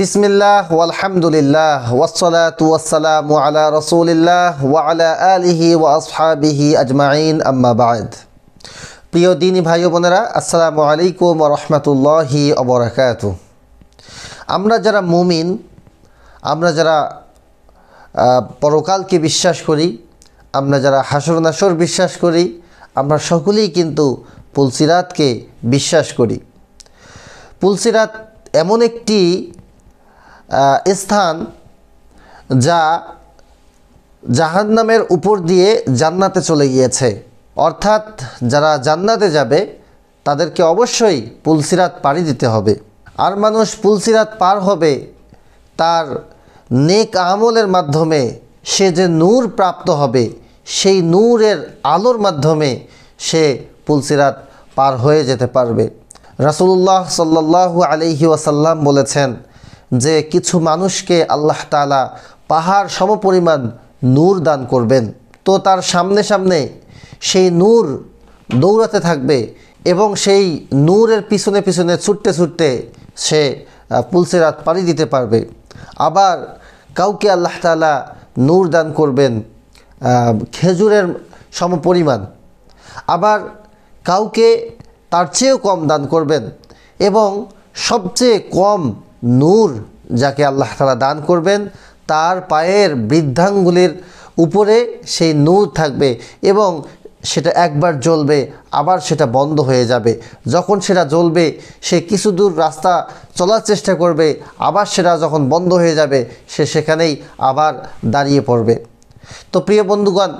বিসমিল্লাহ আলহামদুলিল্লাহ ওয়াসালাতাম আলা রসুলিল্লাহ ওয়ালা আলিহি ওয়াসহাবিহি আজমাইন আম্মাবাদ প্রিয় দিনী ভাই বোনেরা আসসালামু আলাইকুম রহমতুল্লাহি অবরাকাত আমরা যারা মুমিন আমরা যারা পরকালকে বিশ্বাস করি আমরা যারা হাসর নাসর বিশ্বাস করি আমরা সকলেই কিন্তু পুলসিরাতকে বিশ্বাস করি পুলসিরাত এমন একটি স্থান যা জাহান নামের উপর দিয়ে জান্নাতে চলে গিয়েছে অর্থাৎ যারা জান্নাতে যাবে তাদেরকে অবশ্যই পুলসিরাত পাড়ি দিতে হবে আর মানুষ পুলসিরাত পার হবে তার নেক আমলের মাধ্যমে সে যে নূর প্রাপ্ত হবে সেই নূরের আলোর মাধ্যমে সে পুলসিরাত পার হয়ে যেতে পারবে রাসুল্লাহ সাল্লাল্লাহু আলহি ওয়াসাল্লাম বলেছেন যে কিছু মানুষকে আল্লাহ তালা পাহাড় সমপরিমাণ নূর দান করবেন তো তার সামনে সামনে সেই নূর দৌড়াতে থাকবে এবং সেই নূরের পিছনে পিছনে ছুটতে ছুটতে সে রাত পাড়ি দিতে পারবে আবার কাউকে আল্লাহ তালা নূর দান করবেন খেজুরের সমপরিমাণ আবার কাউকে তার চেয়েও কম দান করবেন এবং সবচেয়ে কম নূর যাকে আল্লাহ তালা দান করবেন তার পায়ের বৃদ্ধাঙ্গুলির উপরে সেই নূর থাকবে এবং সেটা একবার জ্বলবে আবার সেটা বন্ধ হয়ে যাবে যখন সেটা জ্বলবে সে কিছু দূর রাস্তা চলার চেষ্টা করবে আবার সেটা যখন বন্ধ হয়ে যাবে সে সেখানেই আবার দাঁড়িয়ে পড়বে তো প্রিয় বন্ধুগণ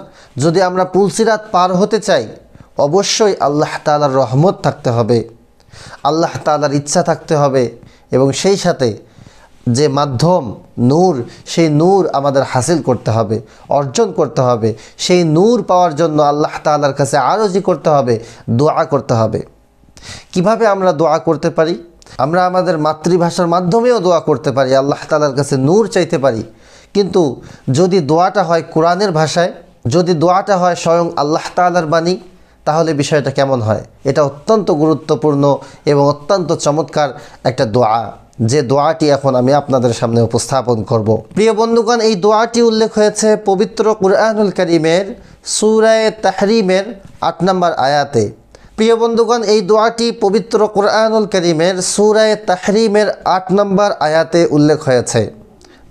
যদি আমরা পুলসিরাত পার হতে চাই অবশ্যই আল্লাহ তালার রহমত থাকতে হবে আল্লাহ তালার ইচ্ছা থাকতে হবে এবং সেই সাথে যে মাধ্যম নূর সেই নূর আমাদের হাসিল করতে হবে অর্জন করতে হবে সেই নূর পাওয়ার জন্য আল্লাহ তালার কাছে আরজি করতে হবে দোয়া করতে হবে কিভাবে আমরা দোয়া করতে পারি আমরা আমাদের মাতৃভাষার মাধ্যমেও দোয়া করতে পারি আল্লাহ তালার কাছে নূর চাইতে পারি কিন্তু যদি দোয়াটা হয় কোরআনের ভাষায় যদি দোয়াটা হয় স্বয়ং আল্লাহ তালার বাণী তাহলে বিষয়টা কেমন হয় এটা অত্যন্ত গুরুত্বপূর্ণ এবং অত্যন্ত চমৎকার একটা দোয়া যে দোয়াটি এখন আমি আপনাদের সামনে উপস্থাপন করব। প্রিয় বন্ধুগণ এই দোয়াটি উল্লেখ হয়েছে পবিত্র কুরআনুল করিমের সুরায় তাহরিমের আট নম্বর আয়াতে প্রিয় বন্ধুগণ এই দোয়াটি পবিত্র কোরআনুল করিমের সুরায় তাহরিমের আট নম্বর আয়াতে উল্লেখ হয়েছে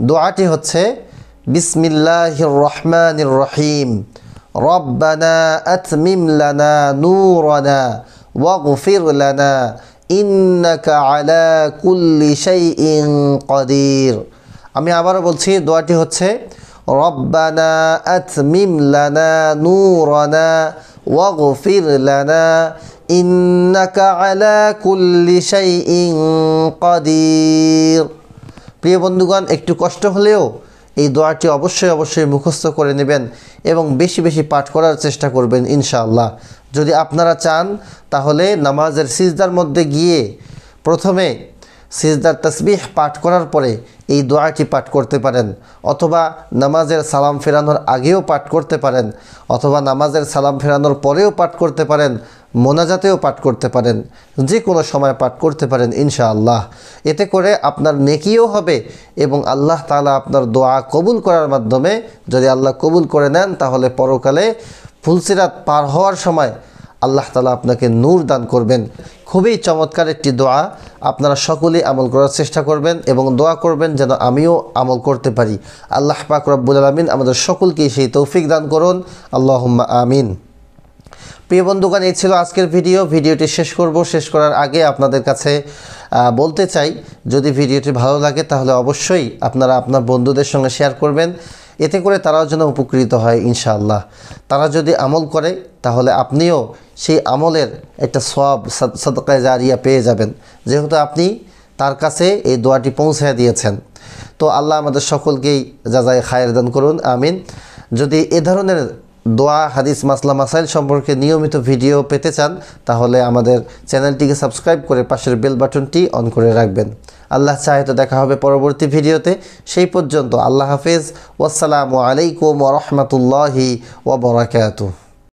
দোয়াটি হচ্ছে বিসমিল্লাহ রহমান রহিম রব্বানা আতমিম লানা নূরানা ওয়াগফির লানা ইন্নাকা আলা কুল্লি শাইইন কদির আমি আবারও বলছি দোয়াটি হচ্ছে রব্বানা আতমিম লানা নূরানা ওয়াগফির লানা ইন্নাকা আলা কুল্লি শাইইন কদির প্রিয় বন্ধুগণ একটু কষ্ট হলেও এই দোয়াটি অবশ্যই অবশ্যই মুখস্থ করে নেবেন এবং বেশি বেশি পাঠ করার চেষ্টা করবেন ইনশাআল্লাহ যদি আপনারা চান তাহলে নামাজের সিজদার মধ্যে গিয়ে প্রথমে সিজদার তসবিহ পাঠ করার পরে এই দোয়াটি পাঠ করতে পারেন অথবা নামাজের সালাম ফেরানোর আগেও পাঠ করতে পারেন অথবা নামাজের সালাম ফেরানোর পরেও পাঠ করতে পারেন মোনাজাতেও পাঠ করতে পারেন যে কোনো সময় পাঠ করতে পারেন ইনশাআল্লাহ এতে করে আপনার নেকিও হবে এবং আল্লাহ তালা আপনার দোয়া কবুল করার মাধ্যমে যদি আল্লাহ কবুল করে নেন তাহলে পরকালে ফুলসিরাত পার হওয়ার সময় আল্লাহ তালা আপনাকে নূর দান করবেন খুবই চমৎকার একটি দোয়া আপনারা সকলেই আমল করার চেষ্টা করবেন এবং দোয়া করবেন যেন আমিও আমল করতে পারি আল্লাহ পাক রব্বুল আলমিন আমাদের সকলকেই সেই তৌফিক দান করুন আল্লাহম্মা আমিন প্রিয় বন্ধুগণ এই ছিল আজকের ভিডিও ভিডিওটি শেষ করব শেষ করার আগে আপনাদের কাছে বলতে চাই যদি ভিডিওটি ভালো লাগে তাহলে অবশ্যই আপনারা আপনার বন্ধুদের সঙ্গে শেয়ার করবেন এতে করে তারাও যেন উপকৃত হয় ইনশাআল্লাহ তারা যদি আমল করে তাহলে আপনিও সেই আমলের একটা সব সদকায় জারিয়া পেয়ে যাবেন যেহেতু আপনি তার কাছে এই দোয়াটি পৌঁছায় দিয়েছেন তো আল্লাহ আমাদের সকলকেই যাজায় খায়ের দান করুন আমিন যদি এ ধরনের দোয়া হাদিস মাসলা মাসাইল সম্পর্কে নিয়মিত ভিডিও পেতে চান তাহলে আমাদের চ্যানেলটিকে সাবস্ক্রাইব করে পাশের বেল বাটনটি অন করে রাখবেন আল্লাহ চাহে তো দেখা হবে পরবর্তী ভিডিওতে সেই পর্যন্ত আল্লাহ হাফেজ ওয়াসালামু আলাইকুম ওরহমতুল্লাহি ওবরাকাতু